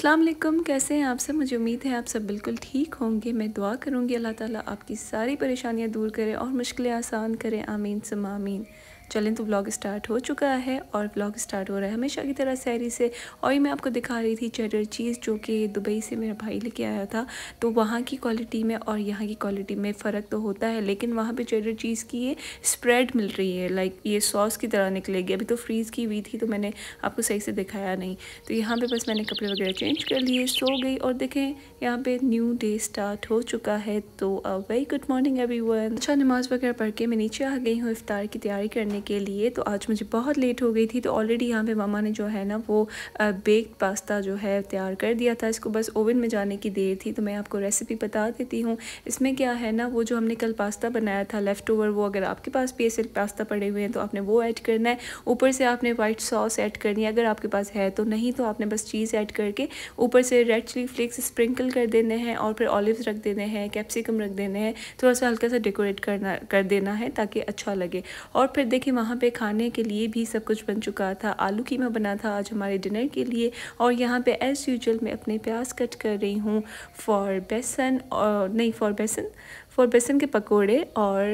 अस्सलाम वालेकुम कैसे हैं आप सब मुझे उम्मीद है आप सब बिल्कुल ठीक होंगे मैं दुआ करूंगी अल्लाह ताला आपकी सारी परेशानियां दूर करे और मुश्किलें आसान करें आमीन आमीन चलें तो ब्लॉग स्टार्ट हो चुका है और ब्लॉग स्टार्ट हो रहा है हमेशा की तरह सैरी से और ये मैं आपको दिखा रही थी चेडर चीज़ जो कि दुबई से मेरा भाई लेके आया था तो वहाँ की क्वालिटी में और यहाँ की क्वालिटी में फ़र्क तो होता है लेकिन वहाँ पर चेडर चीज़ की ये स्प्रेड मिल रही है लाइक ये सॉस की तरह निकलेगी अभी तो फ्रीज़ की हुई थी तो मैंने आपको सही से दिखाया नहीं तो यहाँ पर बस मैंने कपड़े वगैरह चेंज कर लिए सो गई और देखें यहाँ पर न्यू डे स्टार्ट हो चुका है तो वेरी गुड मॉर्निंग एवरी अच्छा नमाज़ वगैरह पढ़ के मैं नीचे आ गई हूँ इफ़ार की तैयारी करने बनाने के लिए तो आज मुझे बहुत लेट हो गई थी तो ऑलरेडी यहाँ पे मामा ने जो है ना वो बेक्ड पास्ता जो है तैयार कर दिया था इसको बस ओवन में जाने की देर थी तो मैं आपको रेसिपी बता देती हूँ इसमें क्या है ना वो जो हमने कल पास्ता बनाया था लेफ़्ट ओवर वो अगर आपके पास पी पास्ता पड़े हुए हैं तो आपने वो ऐड करना है ऊपर से आपने वाइट सॉस ऐड करनी है अगर आपके पास है तो नहीं तो आपने बस चीज़ ऐड करके ऊपर से रेड चिली फ्लेक्स स्प्रिंकल कर देने हैं और फिर ऑलिव रख देने हैं कैप्सिकम रख देने हैं थोड़ा सा हल्का सा डेकोरेट करना कर देना है ताकि अच्छा लगे और फिर देखिए कि वहाँ पे खाने के लिए भी सब कुछ बन चुका था आलू कीमा बना था आज हमारे डिनर के लिए और यहाँ पे एज़ यूजल मैं अपने प्याज कट कर रही हूँ फॉर बेसन और नहीं फॉर बेसन और बेसन के पकोड़े और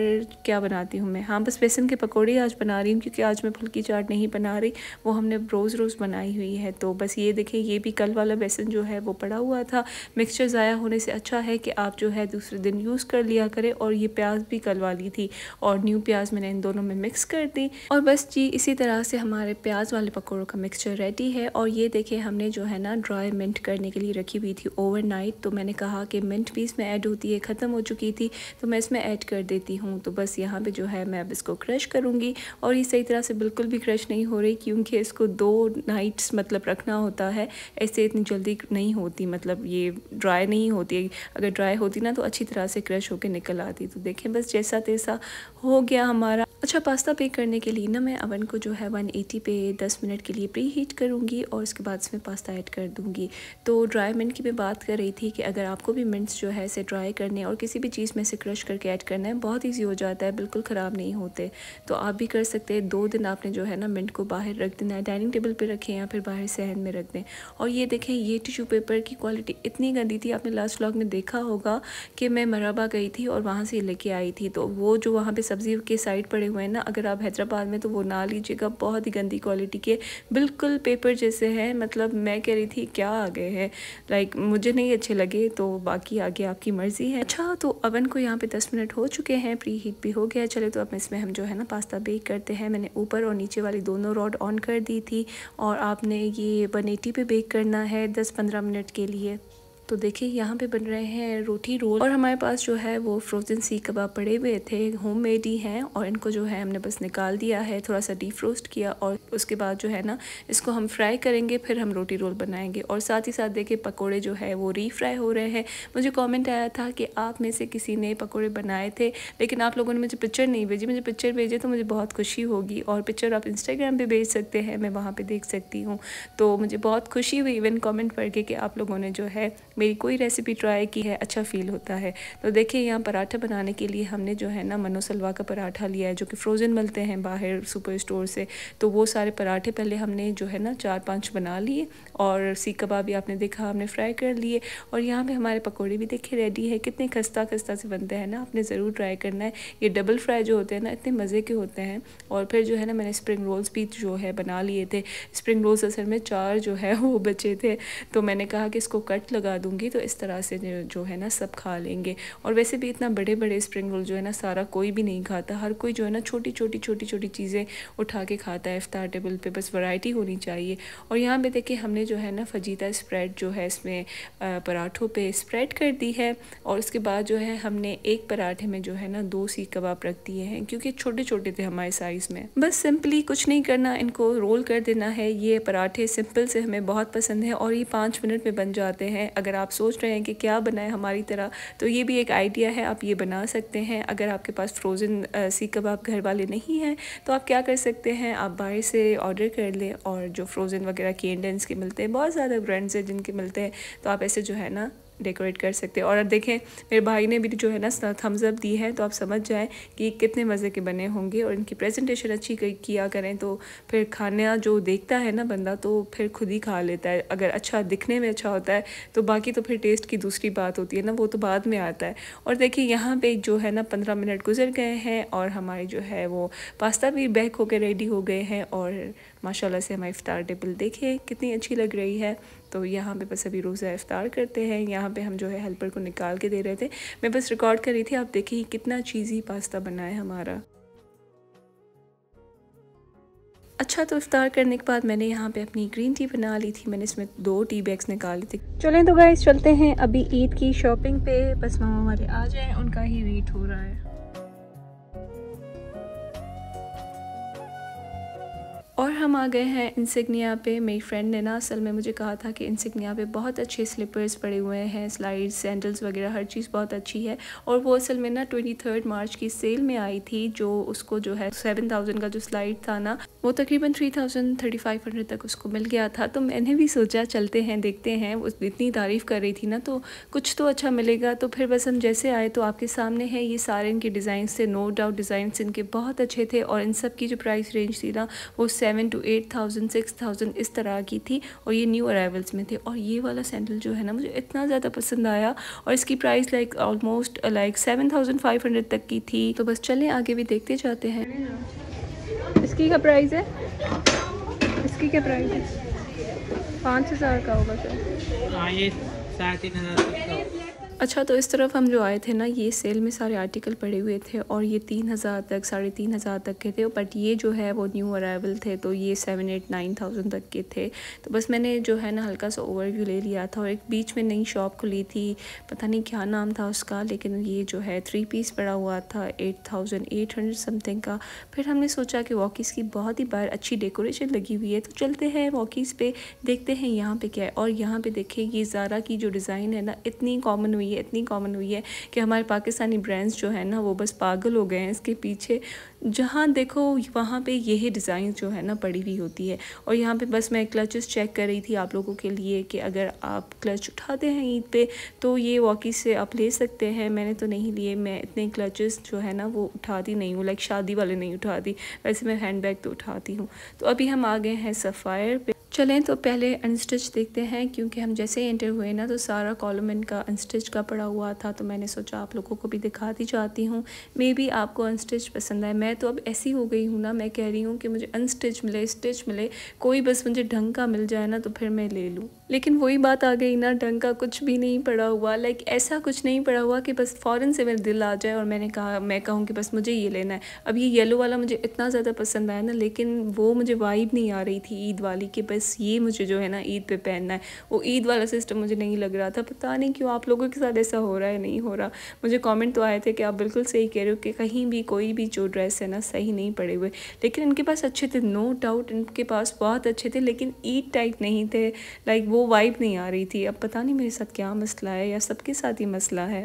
क्या बनाती हूँ मैं हाँ बस बेसन के पकोड़े आज बना रही हूँ क्योंकि आज मैं फुल्की चाट नहीं बना रही वो हमने रोज़ रोज़ बनाई हुई है तो बस ये देखें ये भी कल वाला बेसन जो है वो पड़ा हुआ था मिक्सचर ज़ाया होने से अच्छा है कि आप जो है दूसरे दिन यूज़ कर लिया करें और ये प्याज भी कल वाली थी और न्यू प्याज मैंने इन दोनों में मिक्स कर दी और बस जी इसी तरह से हमारे प्याज वाले पकौड़ों का मिक्सचर रेडी है और ये देखें हमने जो है ना ड्राई मिंट करने के लिए रखी हुई थी ओवर तो मैंने कहा कि मिंट भी इसमें ऐड होती है ख़त्म हो चुकी थी तो मैं इसमें ऐड कर देती हूँ तो बस यहाँ पे जो है मैं अब इसको क्रश करूँगी और ये सही तरह से बिल्कुल भी क्रश नहीं हो रही क्योंकि इसको दो नाइट्स मतलब रखना होता है ऐसे इतनी जल्दी नहीं होती मतलब ये ड्राई नहीं होती अगर ड्राई होती ना तो अच्छी तरह से क्रश होकर निकल आती तो देखें बस जैसा तैसा हो गया हमारा अच्छा पास्ता पेक करने के लिए ना मैं अवन को जो है एटी पे दस मिनट के लिए प्री हीट करूँगी और उसके बाद इसमें पास्ता ऐड कर दूँगी तो ड्राई मिंट की मैं बात कर रही थी कि अगर आपको भी मिंट्स जो है इसे ड्राई करने और किसी भी चीज़ इसमें से क्रश करके ऐड करना है बहुत ईजी हो जाता है बिल्कुल ख़राब नहीं होते तो आप भी कर सकते हैं दो दिन आपने जो है ना मिंट को बाहर रख देना है डाइनिंग टेबल पर रखें या फिर बाहर सहन में रख दें और ये देखें ये टिशू पेपर की क्वालिटी इतनी गंदी थी आपने लास्ट लॉग में देखा होगा कि मैं मरबा गई थी और वहाँ से लेके आई थी तो वो जो वहाँ पर सब्ज़ी के साइड पड़े हुए हैं ना अगर आप हैदराबाद में तो वो ना लीजिएगा बहुत ही गंदी क्वालिटी के बिल्कुल पेपर जैसे हैं मतलब मैं कह रही थी क्या आ गए हैं लाइक मुझे नहीं अच्छे लगे तो बाकी आगे आपकी मर्ज़ी है अच्छा तो अवन ओवन को यहाँ पे 10 मिनट हो चुके हैं प्री हीट भी हो गया चले तो अब इसमें हम जो है ना पास्ता बेक करते हैं मैंने ऊपर और नीचे वाली दोनों रॉड ऑन कर दी थी और आपने ये वन पे बेक करना है दस पंद्रह मिनट के लिए तो देखिए यहाँ पे बन रहे हैं रोटी रोल और हमारे पास जो है वो फ्रोज़न सी कबाब पड़े हुए थे होम मेड ही हैं और इनको जो है हमने बस निकाल दिया है थोड़ा सा डीप रोस्ट किया और उसके बाद जो है ना इसको हम फ्राई करेंगे फिर हम रोटी रोल बनाएंगे और साथ ही साथ देखिए पकौड़े जो है वो री फ्राई हो रहे हैं मुझे कॉमेंट आया था कि आप में से किसी ने पकौड़े बनाए थे लेकिन आप लोगों ने मुझे पिक्चर नहीं भेजी मुझे पिक्चर भेजे तो मुझे बहुत खुशी होगी और पिक्चर आप इंस्टाग्राम पर भेज सकते हैं मैं वहाँ पर देख सकती हूँ तो मुझे बहुत खुशी हुई इवन कॉमेंट पढ़ के कि आप लोगों ने जो है मेरी कोई रेसिपी ट्राई की है अच्छा फ़ील होता है तो देखिए यहाँ पराठा बनाने के लिए हमने जो है ना मनो सलवा का पराठा लिया है जो कि फ्रोज़न मिलते हैं बाहर सुपर स्टोर से तो वो सारे पराठे पहले हमने जो है ना चार पाँच बना लिए और सीख कबाब भी आपने देखा हमने फ्राई कर लिए और यहाँ पर हमारे पकौड़े भी देखे रेडी है कितने खस्ता खस्ता से बनते हैं ना आपने ज़रूर ट्राई करना है ये डबल फ्राई जो होते हैं ना इतने मज़े के होते हैं और फिर जो है ना मैंने स्प्रिंग रोल्स भी जो है बना लिए थे स्प्रिंग रोल्स असल में चार जो है वो बचे थे तो मैंने कहा कि इसको कट लगा दूंगी तो इस तरह से जो है ना सब खा लेंगे और वैसे भी इतना बड़े बड़े स्प्रिंग रोल जो है ना सारा कोई भी नहीं खाता हर कोई जो है ना छोटी छोटी छोटी छोटी चीज़ें उठा के खाता है इफ्तार टेबल पे बस वैरायटी होनी चाहिए और यहाँ पे देखिए हमने जो है ना फजीता स्प्रेड जो है इसमें पराठों पर स्प्रेड कर दी है और उसके बाद जो है हमने एक पराठे में जो है ना दो सीख कबाब रख दिए हैं क्योंकि छोटे छोटे थे हमारे साइज़ में बस सिंपली कुछ नहीं करना इनको रोल कर देना है ये पराठे सिंपल से हमें बहुत पसंद है और ये पाँच मिनट में बन जाते हैं अगर आप सोच रहे हैं कि क्या बनाए हमारी तरह तो ये भी एक आइडिया है आप ये बना सकते हैं अगर आपके पास फ्रोज़न सी कबाब घर वाले नहीं हैं तो आप क्या कर सकते हैं आप बाहर से ऑर्डर कर लें और जो फ्रोज़न वगैरह के इंडियंस के मिलते हैं बहुत ज़्यादा ब्रांड्स हैं जिनके मिलते हैं तो आप ऐसे जो है ना डेकोरेट कर सकते हैं और देखें मेरे भाई ने भी जो है ना थम्स अप दी है तो आप समझ जाएं कि कितने मज़े के बने होंगे और इनकी प्रेजेंटेशन अच्छी किया करें तो फिर खाना जो देखता है ना बंदा तो फिर खुद ही खा लेता है अगर अच्छा दिखने में अच्छा होता है तो बाकी तो फिर टेस्ट की दूसरी बात होती है ना वो तो बाद में आता है और देखिए यहाँ पर जो है ना पंद्रह मिनट गुजर गए हैं और हमारे जो है वो पास्ता भी बैक होकर रेडी हो गए हैं और माशाला से हमारी इफ़ार टेबल देखिए कितनी अच्छी लग रही है तो यहाँ पे बस अभी रोज़ा इफ़ार करते हैं यहाँ पे हम जो है हेल्पर को निकाल के दे रहे थे मैं बस रिकॉर्ड कर रही थी आप देखिए कितना चीज़ी पास्ता बना है हमारा अच्छा तो इफ्तार करने के बाद मैंने यहाँ पे अपनी ग्रीन टी बना ली थी मैंने इसमें दो टी बैग्स निकाले थे चलें तो गाइस चलते हैं अभी ईद की शॉपिंग पे बस मामा हमारे आ जाए उनका ही वेट हो रहा है हम आ गए हैं इंसिग्निया पे मेरी फ्रेंड ने ना असल में मुझे कहा था कि इंसिग्निया पे बहुत अच्छे स्लीपर्स पड़े हुए हैं स्लाइड सैंडल्स वगैरह हर चीज़ बहुत अच्छी है और वो असल में ना ट्वेंटी थर्ड मार्च की सेल में आई थी जो उसको जो है सेवन थाउजेंड का जो स्लाइड था ना वो तकरीबन three thousand thirty five hundred तक उसको मिल गया था तो मैंने भी सोचा चलते हैं देखते हैं वो इतनी तारीफ़ कर रही थी ना तो कुछ तो अच्छा मिलेगा तो फिर बस हम जैसे आए तो आपके सामने है ये सारे इनके डिज़ाइन थे नो डाउट डिज़ाइन इनके बहुत अच्छे थे और इन सब की जो प्राइस रेंज थी ना वो seven to eight thousand six thousand इस तरह की थी और ये न्यू अराइवल्स में थे और ये वाला सैंडल जो है ना मुझे इतना ज़्यादा पसंद आया और इसकी price like almost like seven thousand five hundred तक की थी तो बस चलें आगे भी देखते जाते हैं इसकी क्या प्राइस है इसकी क्या प्राइस है पाँच हज़ार का होगा सर हाँ ये साढ़े तीन हज़ार अच्छा तो इस तरफ हम जो आए थे ना ये सेल में सारे आर्टिकल पड़े हुए थे और ये तीन हज़ार तक साढ़े तीन हज़ार तक के थे बट ये जो है वो न्यू अरावल थे तो ये सेवन एट नाइन थाउजेंड तक के थे तो बस मैंने जो है ना हल्का सा ओवरव्यू ले लिया था और एक बीच में नई शॉप खुली थी पता नहीं क्या नाम था उसका लेकिन ये जो है थ्री पीस पड़ा हुआ था eight thousand eight hundred something का फिर हमने सोचा कि वॉकीस की बहुत ही बार अच्छी डेकोरेशन लगी हुई है तो चलते हैं वॉकीस पे देखते हैं यहाँ पर क्या है और यहाँ पर देखें ये ज़ारा की जो डिज़ाइन है ना इतनी कॉमन हुई हुई है इतनी कॉमन हुई है कि हमारे पाकिस्तानी ब्रांड्स जो है ना वो बस पागल हो गए हैं इसके पीछे जहाँ देखो वहाँ पे यही डिज़ाइन जो है ना पड़ी हुई होती है और यहाँ पे बस मैं क्लचेस चेक कर रही थी आप लोगों के लिए कि अगर आप क्लच उठाते हैं ईद पे तो ये वॉकी से आप ले सकते हैं मैंने तो नहीं लिए मैं इतने क्लचेस जो है ना वो उठाती नहीं हूँ लाइक शादी वाले नहीं उठाती वैसे मैं हैंड बैग तो उठाती हूँ तो अभी हम आ गए हैं सफ़ायर पर चलें तो पहले अनस्टिच देखते हैं क्योंकि हम जैसे ही एंटर हुए ना तो सारा कॉलम इनका अनस्टिच का पड़ा हुआ था तो मैंने सोचा आप लोगों को भी दिखाती जाती हूँ मे बी आपको अनस्टिच पसंद आए मैं तो अब ऐसी हो गई हूँ ना मैं कह रही हूँ कि मुझे अनस्टिच मिले स्टिच मिले कोई बस मुझे ढंग का मिल जाए ना तो फिर मैं ले लूँ लेकिन वही बात आ गई ना ढंग का कुछ भी नहीं पड़ा हुआ लाइक ऐसा कुछ नहीं पड़ा हुआ कि बस फ़ौरन से मेरा दिल आ जाए और मैंने कहा मैं कहूँ कि बस मुझे ये लेना है अब ये येलो वाला मुझे इतना ज़्यादा पसंद आया ना लेकिन वो मुझे वाइब नहीं आ रही थी ईद वाली कि बस ये मुझे जो है ना ईद पे पहनना है वो ईद वाला सिस्टम मुझे नहीं लग रहा था पता नहीं क्यों आप लोगों के साथ ऐसा हो रहा है नहीं हो रहा मुझे कॉमेंट तो आए थे कि आप बिल्कुल सही कह रहे हो कि कहीं भी कोई भी जो ड्रेस है ना सही नहीं पड़े हुए लेकिन इनके पास अच्छे थे नो डाउट इनके पास बहुत अच्छे थे लेकिन ईद टाइप नहीं थे लाइक वो वाइब नहीं आ रही थी अब पता नहीं मेरे साथ क्या मसला है या सबके साथ ही मसला है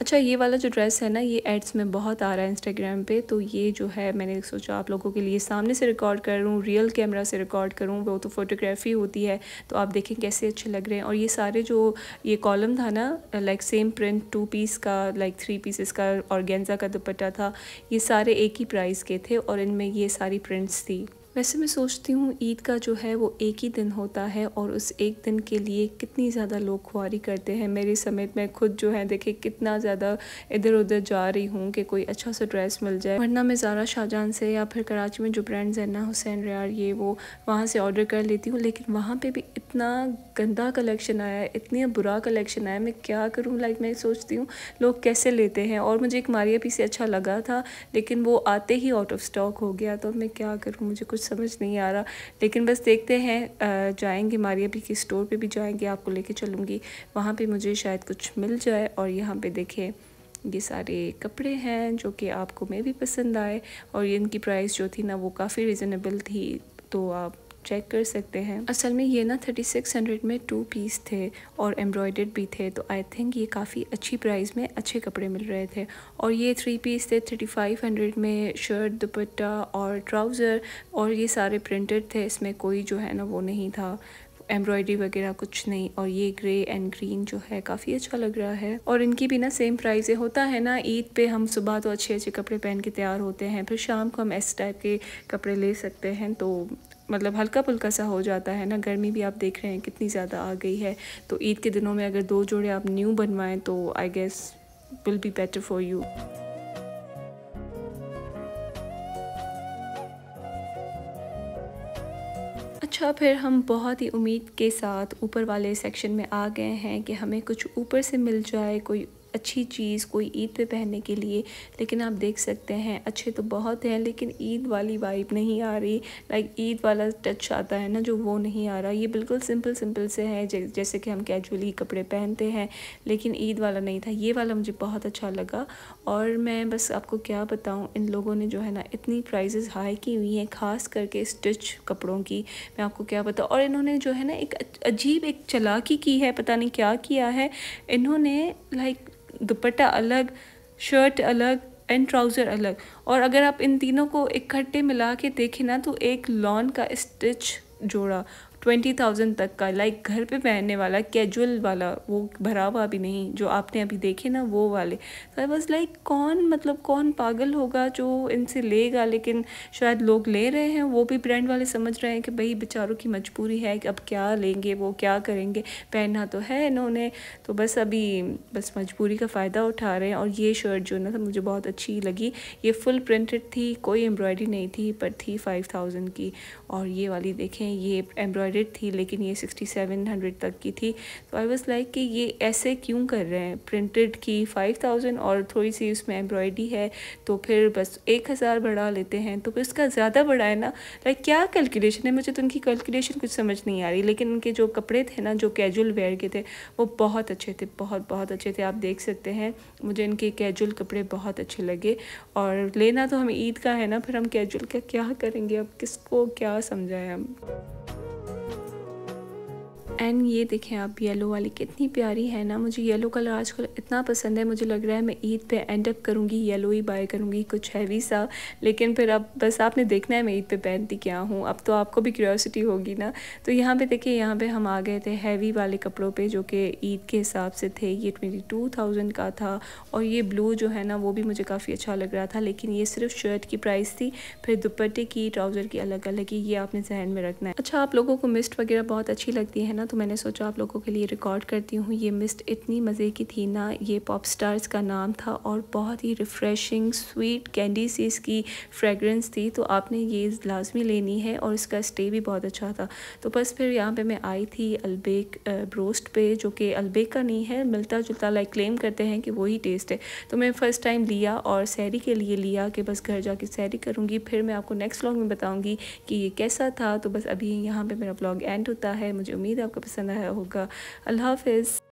अच्छा ये वाला जो ड्रेस है ना ये एड्स में बहुत आ रहा है इंस्टाग्राम पे तो ये जो है मैंने सोचा आप लोगों के लिए सामने से रिकॉर्ड करूँ रियल कैमरा से रिकॉर्ड करूँ वो तो फोटोग्राफी होती है तो आप देखें कैसे अच्छे लग रहे हैं और ये सारे जो ये कॉलम था ना like same print two piece का लाइक थ्री पीसेस का और गेंजा का दुपट्टा था ये सारे एक ही प्राइस के थे और इनमें ये सारी प्रिंट्स थी वैसे मैं सोचती हूँ ईद का जो है वो एक ही दिन होता है और उस एक दिन के लिए कितनी ज़्यादा लोग खुआरी करते हैं मेरे समेत मैं खुद जो है देखे कितना ज़्यादा इधर उधर जा रही हूँ कि कोई अच्छा सा ड्रेस मिल जाए वरना मैं ज़ारा शाहजहाँ से या फिर कराची में जो ब्रांड्स हैं ना हुसैन रियार ये वो वहाँ से ऑर्डर कर लेती हूँ लेकिन वहाँ पर भी इतना गंदा कलेक्शन आया है इतना बुरा कलेक्शन आया मैं क्या करूँ लाइक मैं सोचती हूँ लोग कैसे लेते हैं और मुझे एक मारिया से अच्छा लगा था लेकिन वो आते ही आउट ऑफ स्टॉक हो गया तो मैं क्या करूँ मुझे कुछ कुछ समझ नहीं आ रहा लेकिन बस देखते हैं जाएंगे मारिया भी के स्टोर पे भी जाएंगे आपको लेके चलूँगी वहाँ पे मुझे शायद कुछ मिल जाए और यहाँ पे देखें ये सारे कपड़े हैं जो कि आपको मैं भी पसंद आए और इनकी प्राइस जो थी ना वो काफ़ी रिजनेबल थी तो आप चेक कर सकते हैं असल में ये ना 3600 में टू पीस थे और एम्ब्रॉयडर्ड भी थे तो आई थिंक ये काफ़ी अच्छी प्राइस में अच्छे कपड़े मिल रहे थे और ये थ्री पीस थे 3500 में शर्ट दुपट्टा और ट्राउज़र और ये सारे प्रिंटेड थे इसमें कोई जो है ना वो नहीं था एम्ब्रॉयडरी वगैरह कुछ नहीं और ये ग्रे एंड ग्रीन जो है काफ़ी अच्छा लग रहा है और इनकी भी ना सेम प्राइस है होता है ना ईद पे हम सुबह तो अच्छे अच्छे कपड़े पहन के तैयार होते हैं फिर शाम को हम ऐसे टाइप के कपड़े ले सकते हैं तो मतलब हल्का पुल्का सा हो जाता है ना गर्मी भी आप देख रहे हैं कितनी ज़्यादा आ गई है तो ईद के दिनों में अगर दो जोड़े आप न्यू बनवाएं तो I guess will be better for you अच्छा फिर हम बहुत ही उम्मीद के साथ ऊपर वाले सेक्शन में आ गए हैं कि हमें कुछ ऊपर से मिल जाए कोई अच्छी चीज़ कोई ईद पे पहनने के लिए लेकिन आप देख सकते हैं अच्छे तो बहुत हैं लेकिन ईद वाली वाइब नहीं आ रही लाइक ईद वाला टच आता है ना जो वो नहीं आ रहा ये बिल्कुल सिंपल सिंपल से है जैसे कि हम कैजुअली कपड़े पहनते हैं लेकिन ईद वाला नहीं था ये वाला मुझे बहुत अच्छा लगा और मैं बस आपको क्या बताऊँ इन लोगों ने जो है ना इतनी प्राइजेज़ हाई की हुई हैं ख़ास करके स्टिच कपड़ों की मैं आपको क्या बताऊँ और इन्होंने जो है ना एक अजीब एक चलाकी की है पता नहीं क्या किया है इन्होंने लाइक दुपट्टा अलग शर्ट अलग एंड ट्राउज़र अलग और अगर आप इन तीनों को इकट्ठे मिला के देखें ना तो एक लॉन का स्टिच जोड़ा ट्वेंटी थाउजेंड तक का लाइक घर पे पहनने वाला कैजुअल वाला वो भरा हुआ भी नहीं जो आपने अभी देखे ना वो वाले तो आई वॉज लाइक कौन मतलब कौन पागल होगा जो इनसे लेगा लेकिन शायद लोग ले रहे हैं वो भी ब्रांड वाले समझ रहे हैं कि भाई बेचारों की मजबूरी है कि अब क्या लेंगे वो क्या करेंगे पहनना तो है इन्होंने तो बस अभी बस मजबूरी का फ़ायदा उठा रहे हैं और ये शर्ट जो ना तो मुझे बहुत अच्छी लगी ये फुल प्रिंटेड थी कोई एम्ब्रॉयडरी नहीं थी पर थी फाइव थाउजेंड की और ये वाली देखें ये एम्ब्रॉयडरी हंड्रेड थी लेकिन ये सिक्सटी सेवन हंड्रेड तक की थी तो आई वाज लाइक कि ये ऐसे क्यों कर रहे हैं प्रिंटेड की फाइव थाउजेंड और थोड़ी सी उसमें एम्ब्रॉयडरी है तो फिर बस एक हज़ार बढ़ा लेते हैं तो फिर उसका ज़्यादा बढ़ा है ना लाइक क्या कैलकुलेशन है मुझे तो उनकी कैलकुलेशन कुछ समझ नहीं आ रही लेकिन उनके जो कपड़े थे ना जो कैजुअल वेयर के थे वो बहुत अच्छे थे बहुत बहुत अच्छे थे आप देख सकते हैं मुझे इनके कैजुअल कपड़े बहुत अच्छे लगे और लेना तो हमें ईद का है ना फिर हम कैजुअल का क्या करेंगे अब किसको क्या समझाएं हम एंड ये देखें आप येलो वाली कितनी प्यारी है ना मुझे येलो कलर आजकल इतना पसंद है मुझे लग रहा है मैं ईद पे एंड अप करूँगी येलो ही बाय करूँगी कुछ हैवी सा लेकिन फिर अब बस आपने देखना है मैं ईद पे पहनती क्या हूँ अब तो आपको भी क्यूरियोसिटी होगी ना तो यहाँ पे देखिए यहाँ पे हम आ गए थे हैवी वाले कपड़ों पर जो कि ईद के हिसाब से थे ये ट्वेंटी टू थाउजेंड का था और ये ब्लू जो है ना वो भी मुझे काफ़ी अच्छा लग रहा था लेकिन ये सिर्फ शर्ट की प्राइस थी फिर दुपट्टे की ट्राउज़र की अलग अलग ही ये आपने जहन में रखना है अच्छा आप लोगों को मिस्ट वगैरह बहुत अच्छी लगती है ना ना तो मैंने सोचा आप लोगों के लिए रिकॉर्ड करती हूँ ये मिस्ट इतनी मज़े की थी ना ये पॉप स्टार्स का नाम था और बहुत ही रिफ़्रेशिंग स्वीट कैंडी सी इसकी फ्रेगरेंस थी तो आपने ये लाजमी लेनी है और इसका स्टे भी बहुत अच्छा था तो बस फिर यहाँ पे मैं आई थी अलबेक ब्रोस्ट पे जो कि अलबेक का नहीं है मिलता जुलता लाइक क्लेम करते हैं कि वही टेस्ट है तो मैं फ़र्स्ट टाइम लिया और सैरी के लिए लिया कि बस घर जाके सैरी करूँगी फिर मैं आपको नेक्स्ट ब्लॉग में बताऊँगी कि ये कैसा था तो बस अभी यहाँ पर मेरा ब्लॉग एंड होता है मुझे उम्मीद है आपको पसंद आया होगा अल्लाह हाफिज़